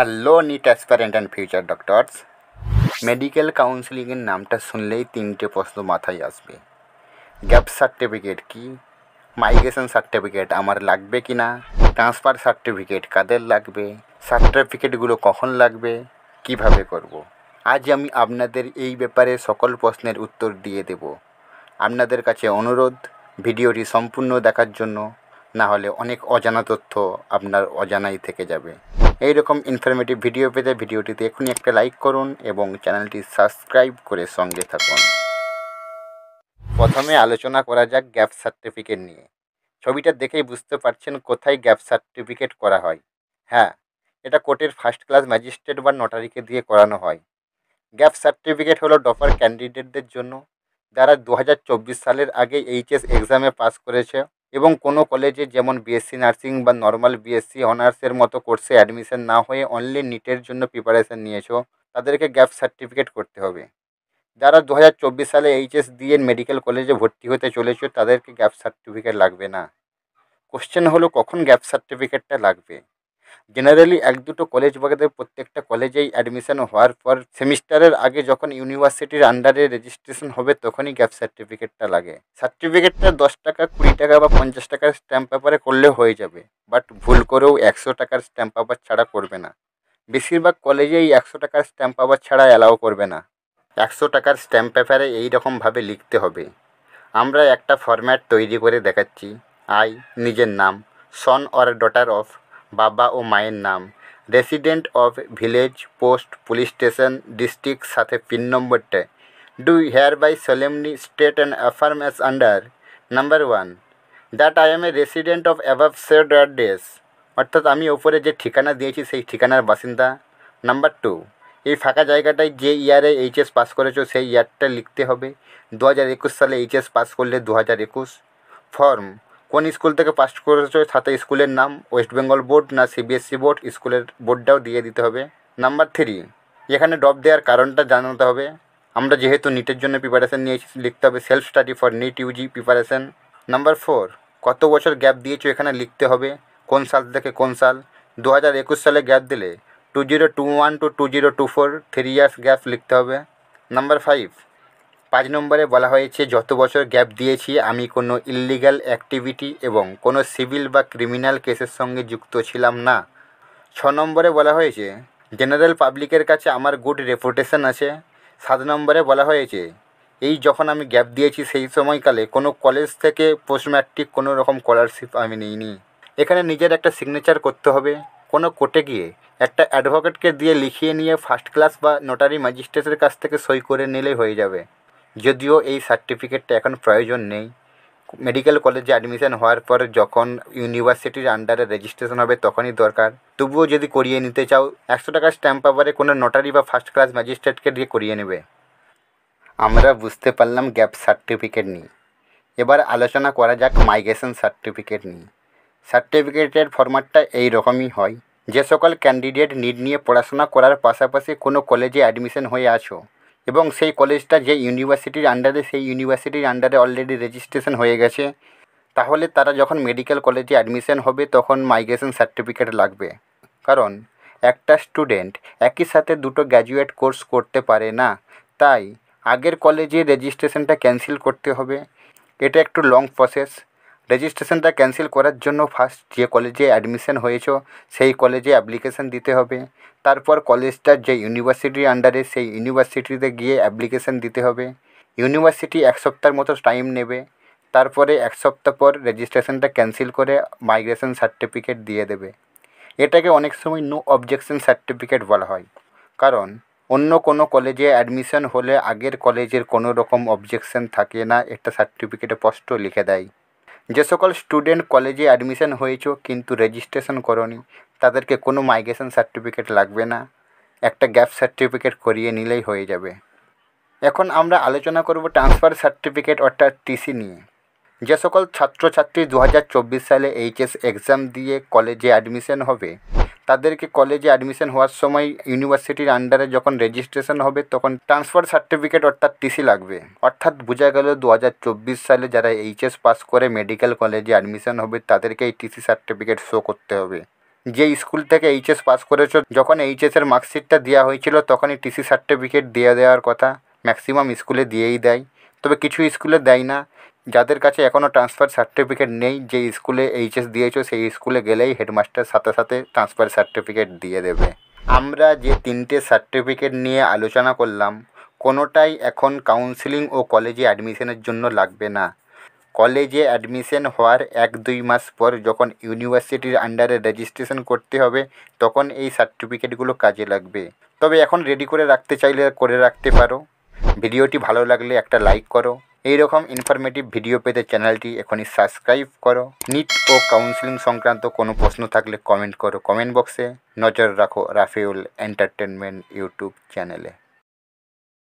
Hello NEET aspirant and future doctors medical কাউন্সিলিংয়ের নামটা শুনলেই তিনটে প্রশ্ন মাথায় আসবে গ্যাপ সার্টিফিকেট কি মাইগ্রেশন সার্টিফিকেট আমার লাগবে কি না ট্রান্সফার সার্টিফিকেট কাদের লাগবে সার্টিফিকেটগুলো কখন লাগবে কিভাবে করব। আজ আমি আপনাদের এই ব্যাপারে সকল প্রশ্নের উত্তর দিয়ে দেব আপনাদের কাছে অনুরোধ ভিডিওটি সম্পূর্ণ দেখার জন্য না হলে অনেক অজানা তথ্য আপনার অজানাই থেকে যাবে এই রকম ইনফরমেটিভ ভিডিও পেতে ভিডিওটিতে এখনই একটা লাইক করুন এবং চ্যানেলটি সাবস্ক্রাইব করে সঙ্গে থাকুন প্রথমে আলোচনা করা যাক গ্যাপ সার্টিফিকেট নিয়ে ছবিটা দেখেই বুঝতে পারছেন কোথায় গ্যাপ সার্টিফিকেট করা হয় হ্যাঁ এটা কোর্টের ফার্স্ট ক্লাস ম্যাজিস্ট্রেট বা নোটারিকে দিয়ে করানো হয় গ্যাপ সার্টিফিকেট হলো ডফার ক্যান্ডিডেটদের জন্য যারা দু সালের আগে এইচএস এক্সামে পাস করেছে এবং কোনো কলেজে যেমন বিএসসি নার্সিং বা নর্মাল বিএসসি অনার্সের মতো কোর্সে অ্যাডমিশন না হয়ে অনলি নিটের জন্য প্রিপারেশান নিয়েছো তাদেরকে গ্যাপ সার্টিফিকেট করতে হবে যারা দু সালে এইচএস দিয়ে মেডিকেল কলেজে ভর্তি হতে চলেছো তাদেরকে গ্যাপ সার্টিফিকেট লাগবে না কোশ্চেন হলো কখন গ্যাপ সার্টিফিকেটটা লাগবে জেনারেলি এক দুটো কলেজ বাদে প্রত্যেকটা কলেজেই অ্যাডমিশন হওয়ার পর সেমিস্টারের আগে যখন ইউনিভার্সিটির আন্ডারে রেজিস্ট্রেশন হবে তখনই গ্যাপ সার্টিফিকেটটা লাগে সার্টিফিকেটটা দশ টাকা কুড়ি টাকা বা পঞ্চাশ টাকার স্ট্যাম্প পেপারে করলে হয়ে যাবে বাট ভুল করেও একশো টাকার স্ট্যাম্প পেপার ছাড়া করবে না বেশিরভাগ কলেজেই একশো টাকার স্ট্যাম্প পেপার ছাড়া অ্যালাউ করবে না একশো টাকার স্ট্যাম্প পেপারে এই রকমভাবে লিখতে হবে আমরা একটা ফরম্যাট তৈরি করে দেখাচ্ছি আই নিজের নাম সন অর ডটার অফ বাবা ও মায়ের নাম resident of village post police station district সাথে পিন নম্বরটা do hereby solemnly state and affirm as under number one that I am a resident of above said address অর্থাৎ আমি ওপরে যে ঠিকানা দিয়েছি সেই ঠিকানার বাসিন্দা নাম্বার টু এই ফাঁকা জায়গাটায় যে ইয়ারে এইচএস পাস করেছো সেই ইয়ারটা লিখতে হবে দু হাজার একুশ সালে এইচএস পাস করলে দু হাজার একুশ ফর্ম কোন স্কুল থেকে পাস করেছো সাথে স্কুলের নাম ওয়েস্ট বেঙ্গল বোর্ড না সিবিএসসি বোর্ড e স্কুলের বোর্ডটাও দিয়ে দিতে হবে নাম্বার থ্রি এখানে ড্রপ দেওয়ার কারণটা জানাতে হবে আমরা যেহেতু নিটের জন্য প্রিপারেশান নিয়েছি লিখতে হবে self study for NEET UG preparation number four কত বছর গ্যাপ দিয়েছো এখানে লিখতে হবে কোন সাল থেকে কোন সাল দু হাজার একুশ সালে গ্যাপ দিলে two zero two one two two zero two four three years gap লিখতে হবে নাম্বার ফাইভ পাঁচ নম্বরে বলা হয়েছে যত বছর গ্যাপ দিয়েছি আমি কোনো ইললিগ্যাল অ্যাক্টিভিটি এবং কোনো সিভিল বা ক্রিমিনাল কেসের সঙ্গে যুক্ত ছিলাম না ছ নম্বরে বলা হয়েছে জেনারেল পাবলিকের কাছে আমার গুড রেপুটেশন আছে সাত নম্বরে বলা হয়েছে এই যখন আমি গ্যাপ দিয়েছি সেই সময়কালে কোনো কলেজ থেকে পোস্ট ম্যাট্রিক কোনো রকম স্কলারশিপ আমি নিইনি এখানে নিজের একটা সিগনেচার করতে হবে কোনো কোর্টে গিয়ে একটা অ্যাডভোকেটকে দিয়ে লিখিয়ে নিয়ে ফার্স্ট ক্লাস বা নোটারি ম্যাজিস্ট্রেটের কাছ থেকে সই করে নিলেই হয়ে যাবে যদিও এই সার্টিফিকেটটা এখন প্রয়োজন নেই মেডিকেল কলেজে অ্যাডমিশন হওয়ার পর যখন ইউনিভার্সিটির আন্ডারে রেজিস্ট্রেশন হবে তখনই দরকার তবুও যদি করিয়ে নিতে চাও একশো টাকার স্ট্যাম্প পেপারে কোনো নোটারি বা ফার্স্ট ক্লাস ম্যাজিস্ট্রেটকে দিয়ে করিয়ে নেবে আমরা বুঝতে পারলাম গ্যাপ সার্টিফিকেট নিয়ে এবার আলোচনা করা যাক মাইগ্রেশন সার্টিফিকেট নিয়ে সার্টিফিকেটের ফরম্যাটটা এই রকমই হয় যে সকল ক্যান্ডিডেট নিট নিয়ে পড়াশোনা করার পাশাপাশি কোনো কলেজে অ্যাডমিশন হয়ে আছো এবং সেই কলেজটা যে ইউনিভার্সিটির আন্ডারে সেই ইউনিভার্সিটির আন্ডারে অলরেডি রেজিস্ট্রেশন হয়ে গেছে তাহলে তারা যখন মেডিকেল কলেজে অ্যাডমিশন হবে তখন মাইগ্রেশন সার্টিফিকেট লাগবে কারণ একটা স্টুডেন্ট একই সাথে দুটো গ্র্যাজুয়েট কোর্স করতে পারে না তাই আগের কলেজে রেজিস্ট্রেশনটা ক্যান্সেল করতে হবে এটা একটু লং প্রসেস রেজিস্ট্রেশনটা ক্যান্সেল করার জন্য ফার্স্ট যে কলেজে অ্যাডমিশন হয়েছ সেই কলেজে অ্যাপ্লিকেশান দিতে হবে তারপর কলেজটার যে ইউনিভার্সিটির আন্ডারে সেই ইউনিভার্সিটিতে গিয়ে অ্যাপ্লিকেশান দিতে হবে ইউনিভার্সিটি এক সপ্তাহের মতো টাইম নেবে তারপরে এক সপ্তাহ পর রেজিস্ট্রেশনটা ক্যান্সেল করে মাইগ্রেশন সার্টিফিকেট দিয়ে দেবে এটাকে অনেক সময় নো অবজেকশন সার্টিফিকেট বলা হয় কারণ অন্য কোনো কলেজে অ্যাডমিশন হলে আগের কলেজের কোনো রকম অবজেকশন থাকে না এটা সার্টিফিকেটে স্পষ্ট লিখে দেয় যে সকল স্টুডেন্ট কলেজে অ্যাডমিশন হয়েছ কিন্তু রেজিস্ট্রেশন করনি তাদেরকে কোনো মাইগ্রেশন সার্টিফিকেট লাগবে না একটা গ্যাপ সার্টিফিকেট করিয়ে নিলেই হয়ে যাবে এখন আমরা আলোচনা করব ট্রান্সফার সার্টিফিকেট অর্থাৎ টিসি নিয়ে যে সকল ছাত্রছাত্রী দু হাজার চব্বিশ সালে এইচএস এক্সাম দিয়ে কলেজে অ্যাডমিশন হবে তাদেরকে কলেজে অ্যাডমিশন হওয়ার সময় ইউনিভার্সিটির আন্ডারে যখন রেজিস্ট্রেশন হবে তখন ট্রান্সফার সার্টিফিকেট অর্থাৎ টিসি লাগবে অর্থাৎ বোঝা গেল দু সালে যারা এইচএস পাস করে মেডিকেল কলেজে অ্যাডমিশন হবে তাদেরকে এই টিসি সার্টিফিকেট শো করতে হবে যে স্কুল থেকে এইচএস পাস করেছো যখন এইচএসের মার্কশিটটা দেওয়া হয়েছিল তখনই টিসি সার্টিফিকেট দিয়ে দেওয়ার কথা ম্যাক্সিমাম স্কুলে দিয়েই দেয় তবে কিছু স্কুলে দেয় না যাদের কাছে এখনও ট্রান্সফার সার্টিফিকেট নেই যে স্কুলে এইচএস দিয়েছো সেই স্কুলে গেলেই হেডমাস্টার সাথে সাথে ট্রান্সফার সার্টিফিকেট দিয়ে দেবে আমরা যে তিনটে সার্টিফিকেট নিয়ে আলোচনা করলাম কোনোটাই এখন কাউন্সিলিং ও কলেজে অ্যাডমিশনের জন্য লাগবে না কলেজে অ্যাডমিশন হওয়ার এক দুই মাস পর যখন ইউনিভার্সিটির আন্ডারে রেজিস্ট্রেশন করতে হবে তখন এই সার্টিফিকেটগুলো কাজে লাগবে তবে এখন রেডি করে রাখতে চাইলে করে রাখতে পারো ভিডিওটি ভালো লাগলে একটা লাইক করো এইরকম ইনফরমেটিভ ভিডিও পেতে চ্যানেলটি এখনই সাবস্ক্রাইব করো নিট ও কাউন্সিলিং সংক্রান্ত কোনো প্রশ্ন থাকলে কমেন্ট করো কমেন্ট বক্সে নজর রাখো রাফিউল এন্টারটেনমেন্ট ইউটিউব চ্যানেলে